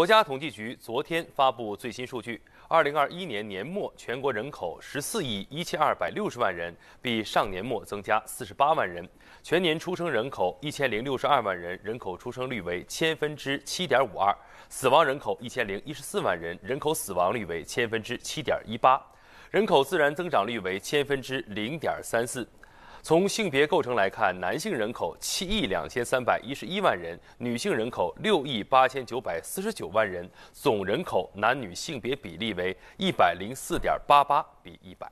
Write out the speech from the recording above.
国家统计局昨天发布最新数据：，二零二一年年末全国人口十四亿一千二百六十万人，比上年末增加四十八万人。全年出生人口一千零六十二万人，人口出生率为千分之七点五二；，死亡人口一千零一十四万人，人口死亡率为千分之七点一八，人口自然增长率为千分之零点三四。从性别构成来看，男性人口七亿两千三百一十一万人，女性人口六亿八千九百四十九万人，总人口男女性别比例为一百零四点八八比一百。